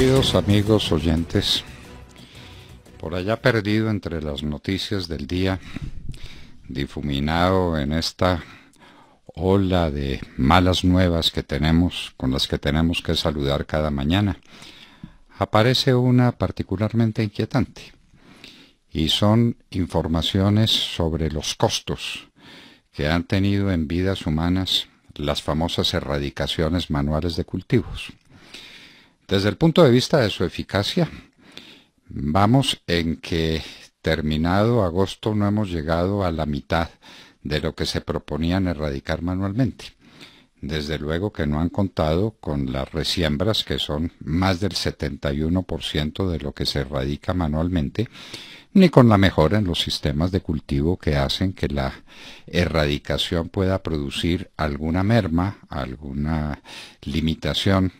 Queridos amigos oyentes, por allá perdido entre las noticias del día, difuminado en esta ola de malas nuevas que tenemos, con las que tenemos que saludar cada mañana, aparece una particularmente inquietante, y son informaciones sobre los costos que han tenido en vidas humanas las famosas erradicaciones manuales de cultivos. Desde el punto de vista de su eficacia, vamos en que terminado agosto no hemos llegado a la mitad de lo que se proponían erradicar manualmente. Desde luego que no han contado con las resiembras, que son más del 71% de lo que se erradica manualmente, ni con la mejora en los sistemas de cultivo que hacen que la erradicación pueda producir alguna merma, alguna limitación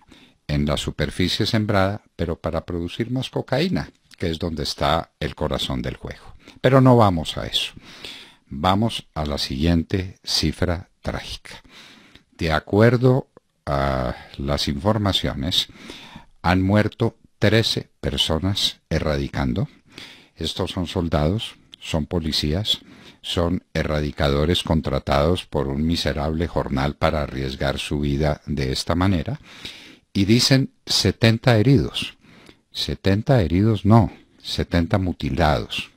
en la superficie sembrada, pero para producir más cocaína, que es donde está el corazón del juego. Pero no vamos a eso. Vamos a la siguiente cifra trágica. De acuerdo a las informaciones, han muerto 13 personas erradicando. Estos son soldados, son policías, son erradicadores contratados por un miserable jornal para arriesgar su vida de esta manera y dicen 70 heridos. 70 heridos no, 70 mutilados.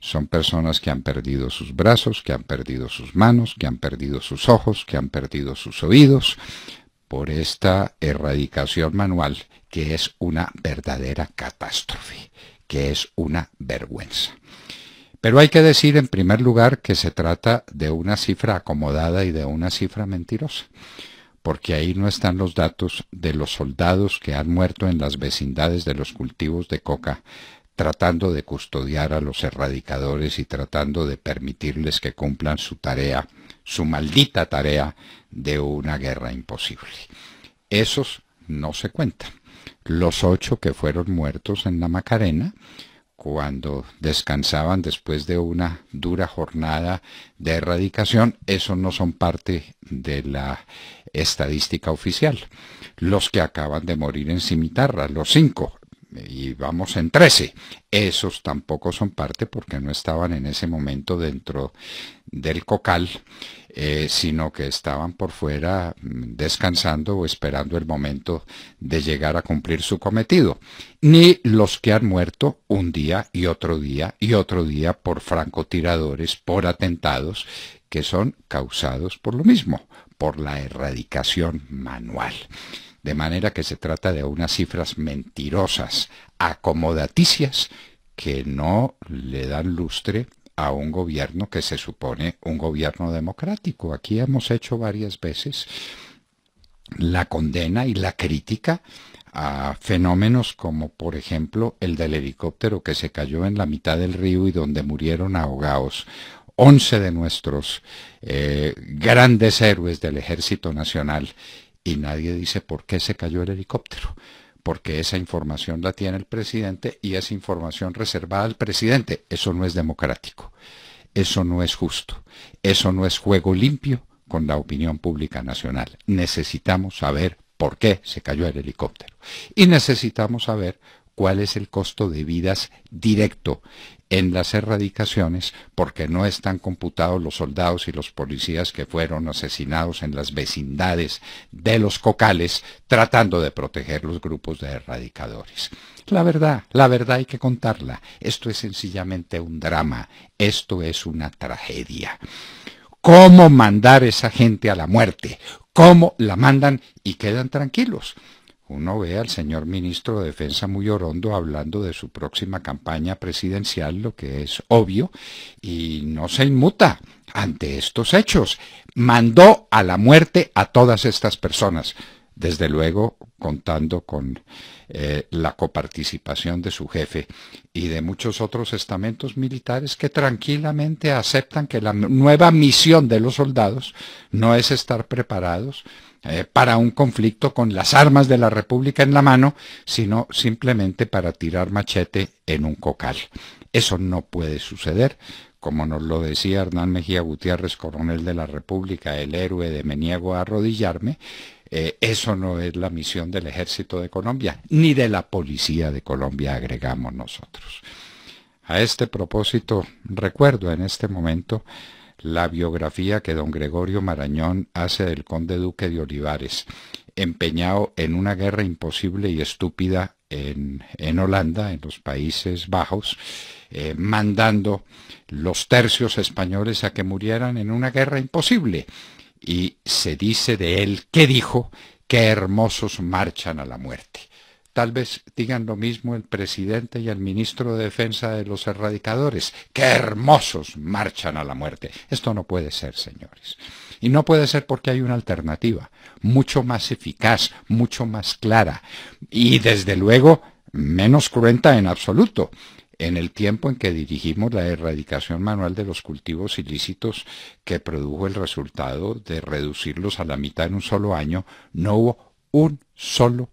Son personas que han perdido sus brazos, que han perdido sus manos, que han perdido sus ojos, que han perdido sus oídos por esta erradicación manual que es una verdadera catástrofe, que es una vergüenza. Pero hay que decir en primer lugar que se trata de una cifra acomodada y de una cifra mentirosa porque ahí no están los datos de los soldados que han muerto en las vecindades de los cultivos de coca tratando de custodiar a los erradicadores y tratando de permitirles que cumplan su tarea, su maldita tarea de una guerra imposible. Esos no se cuentan. Los ocho que fueron muertos en la Macarena cuando descansaban después de una dura jornada de erradicación, esos no son parte de la estadística oficial. Los que acaban de morir en Cimitarra, los cinco, y vamos en 13. Esos tampoco son parte porque no estaban en ese momento dentro del cocal, eh, sino que estaban por fuera mm, descansando o esperando el momento de llegar a cumplir su cometido. Ni los que han muerto un día y otro día y otro día por francotiradores, por atentados, que son causados por lo mismo, por la erradicación manual. De manera que se trata de unas cifras mentirosas, acomodaticias, que no le dan lustre a un gobierno que se supone un gobierno democrático. Aquí hemos hecho varias veces la condena y la crítica a fenómenos como por ejemplo el del helicóptero que se cayó en la mitad del río y donde murieron ahogados 11 de nuestros eh, grandes héroes del Ejército Nacional y nadie dice por qué se cayó el helicóptero, porque esa información la tiene el presidente y es información reservada al presidente. Eso no es democrático, eso no es justo, eso no es juego limpio con la opinión pública nacional. Necesitamos saber por qué se cayó el helicóptero y necesitamos saber cuál es el costo de vidas directo en las erradicaciones porque no están computados los soldados y los policías que fueron asesinados en las vecindades de los cocales tratando de proteger los grupos de erradicadores. La verdad, la verdad hay que contarla. Esto es sencillamente un drama, esto es una tragedia. ¿Cómo mandar esa gente a la muerte? ¿Cómo la mandan y quedan tranquilos? Uno ve al señor ministro de Defensa muy orondo hablando de su próxima campaña presidencial, lo que es obvio, y no se inmuta ante estos hechos. Mandó a la muerte a todas estas personas, desde luego contando con eh, la coparticipación de su jefe y de muchos otros estamentos militares que tranquilamente aceptan que la nueva misión de los soldados no es estar preparados, eh, para un conflicto con las armas de la República en la mano, sino simplemente para tirar machete en un cocal. Eso no puede suceder. Como nos lo decía Hernán Mejía Gutiérrez, coronel de la República, el héroe de Meniego, a arrodillarme, eh, eso no es la misión del ejército de Colombia, ni de la policía de Colombia, agregamos nosotros. A este propósito, recuerdo en este momento la biografía que don Gregorio Marañón hace del conde duque de Olivares, empeñado en una guerra imposible y estúpida en, Holanda, en los Países Bajos, eh, mandando los tercios españoles a que murieran en una guerra imposible. Y se dice de él que dijo, que hermosos marchan a la muerte. Tal vez digan lo mismo el presidente y el ministro de Defensa de los erradicadores. ¡Qué hermosos marchan a la muerte! Esto no puede ser, señores. Y no puede ser porque hay una alternativa, mucho más eficaz, mucho más clara y desde luego menos cruenta en absoluto en el tiempo en que dirigimos la erradicación manual de los cultivos ilícitos que produjo el resultado de reducirlos a la mitad en un solo año, no hubo un solo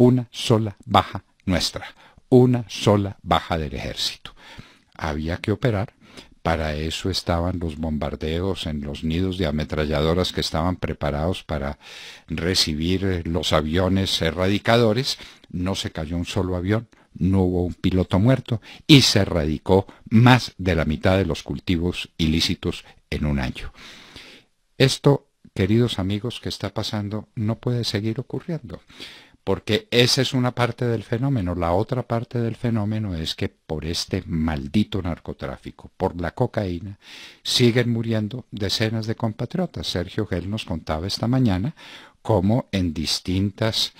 una sola baja nuestra, una sola baja del ejército. Había que operar para eso estaban los bombardeos en los nidos de ametralladoras que estaban preparados para recibir eh, los aviones erradicadores. No se cayó un solo avión, no hubo un piloto muerto y se erradicó más de la mitad de los cultivos ilícitos en un año. Esto, queridos amigos, que está pasando no puede seguir ocurriendo porque esa es una parte del fenómeno. La otra parte del fenómeno es que por este maldito narcotráfico, por la cocaína, siguen muriendo decenas de compatriotas. Sergio Gel nos contaba esta mañana cómo en distintas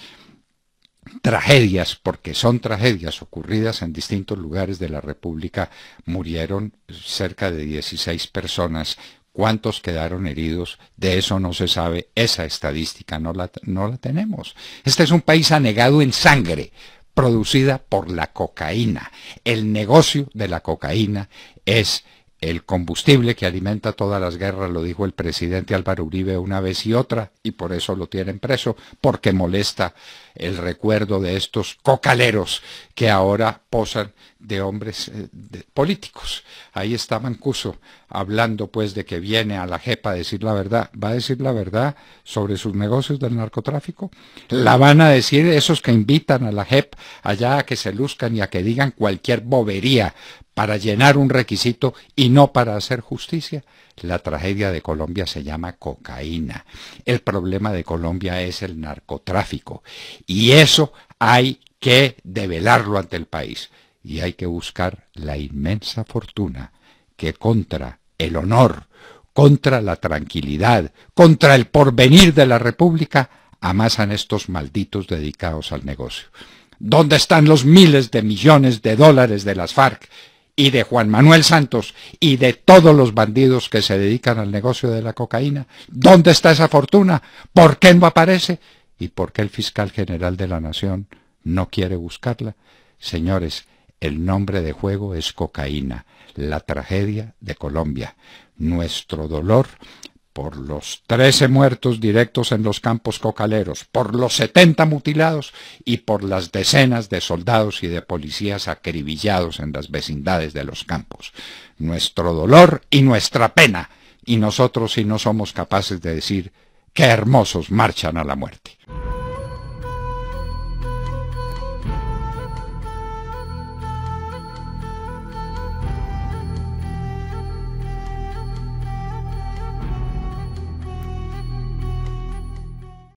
tragedias, porque son tragedias ocurridas en distintos lugares de la República, murieron cerca de 16 personas ¿Cuántos quedaron heridos? De eso no se sabe, esa estadística no la, no la tenemos. Este es un país anegado en sangre, producida por la cocaína. El negocio de la cocaína es el combustible que alimenta todas las guerras, lo dijo el presidente Álvaro Uribe una vez y otra, y por eso lo tienen preso, porque molesta el recuerdo de estos cocaleros que ahora posan de hombres eh, políticos. Ahí está Mancuso hablando pues de que viene a la JEP a decir la verdad. ¿Va a decir la verdad sobre sus negocios del narcotráfico? ¿La van a decir esos que invitan a la JEP allá a que se luzcan y a que digan cualquier bobería para llenar un requisito y no para hacer justicia. La tragedia de Colombia se llama cocaína. El problema de Colombia es el narcotráfico. Y eso hay que develarlo ante el país. Y hay que buscar la inmensa fortuna que contra el honor, contra la tranquilidad, contra el porvenir de la República, amasan estos malditos dedicados al negocio. ¿Dónde están los miles de millones de dólares de las FARC y de Juan Manuel Santos y de todos los bandidos que se dedican al negocio de la cocaína? ¿Dónde está esa fortuna? ¿Por qué no aparece? ¿Y por qué el fiscal general de la Nación no quiere buscarla? Señores, el nombre de juego es cocaína, la tragedia de Colombia. Nuestro dolor por los 13 muertos directos en los campos cocaleros, por los 70 mutilados y por las decenas de soldados y de policías acribillados en las vecindades de los campos. Nuestro dolor y nuestra pena. Y nosotros si no somos capaces de decir ¡Qué hermosos marchan a la muerte.